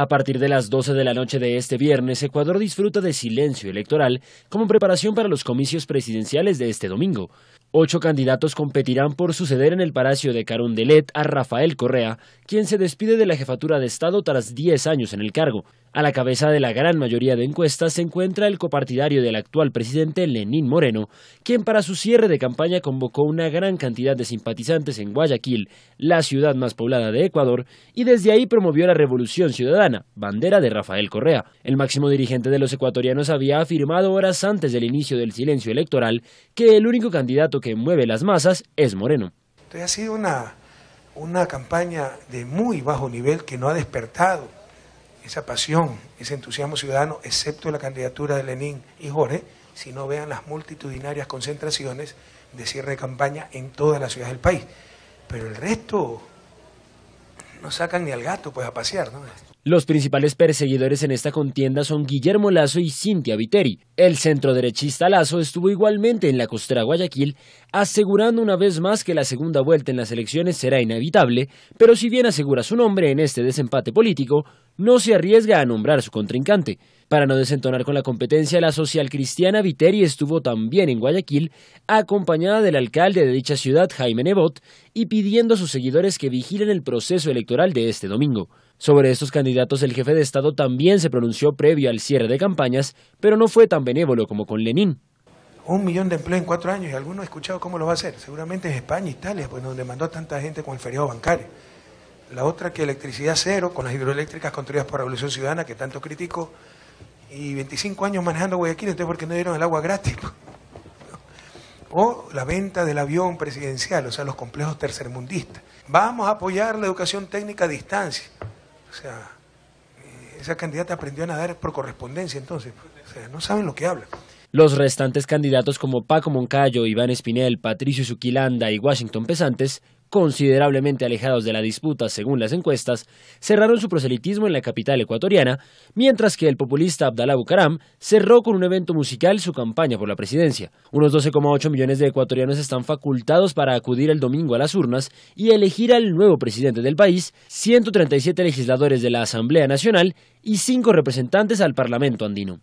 A partir de las 12 de la noche de este viernes, Ecuador disfruta de silencio electoral como preparación para los comicios presidenciales de este domingo. Ocho candidatos competirán por suceder en el Palacio de Carondelet a Rafael Correa, quien se despide de la jefatura de Estado tras 10 años en el cargo. A la cabeza de la gran mayoría de encuestas se encuentra el copartidario del actual presidente Lenín Moreno, quien para su cierre de campaña convocó una gran cantidad de simpatizantes en Guayaquil, la ciudad más poblada de Ecuador, y desde ahí promovió la Revolución Ciudadana, bandera de Rafael Correa. El máximo dirigente de los ecuatorianos había afirmado horas antes del inicio del silencio electoral que el único candidato que mueve las masas es Moreno. Entonces ha sido una, una campaña de muy bajo nivel que no ha despertado esa pasión, ese entusiasmo ciudadano, excepto la candidatura de Lenín y Jorge, si no vean las multitudinarias concentraciones de cierre de campaña en todas las ciudades del país. Pero el resto no sacan ni al gato pues a pasear, ¿no? Los principales perseguidores en esta contienda son Guillermo Lazo y Cintia Viteri. El centroderechista Lazo estuvo igualmente en la costera Guayaquil, asegurando una vez más que la segunda vuelta en las elecciones será inevitable, pero si bien asegura su nombre en este desempate político, no se arriesga a nombrar a su contrincante. Para no desentonar con la competencia, la social cristiana Viteri estuvo también en Guayaquil, acompañada del alcalde de dicha ciudad, Jaime Nebot, y pidiendo a sus seguidores que vigilen el proceso electoral de este domingo. Sobre estos candidatos el jefe de Estado también se pronunció previo al cierre de campañas, pero no fue tan benévolo como con Lenin. Un millón de empleos en cuatro años y alguno ha escuchado cómo lo va a hacer. Seguramente es España, Italia, pues donde mandó tanta gente con el feriado bancario. La otra que electricidad cero, con las hidroeléctricas construidas por Revolución Ciudadana, que tanto critico, y 25 años manejando Guayaquil, entonces ¿por qué no dieron el agua gratis? o la venta del avión presidencial, o sea, los complejos tercermundistas. Vamos a apoyar la educación técnica a distancia. O sea, eh, esa candidata aprendió a nadar por correspondencia entonces. Pues, no saben lo que hablan. Los restantes candidatos como Paco Moncayo, Iván Espinel, Patricio Zuquilanda y Washington Pesantes considerablemente alejados de la disputa según las encuestas, cerraron su proselitismo en la capital ecuatoriana, mientras que el populista Abdalá Bucaram cerró con un evento musical su campaña por la presidencia. Unos 12,8 millones de ecuatorianos están facultados para acudir el domingo a las urnas y elegir al nuevo presidente del país, 137 legisladores de la Asamblea Nacional y 5 representantes al Parlamento andino.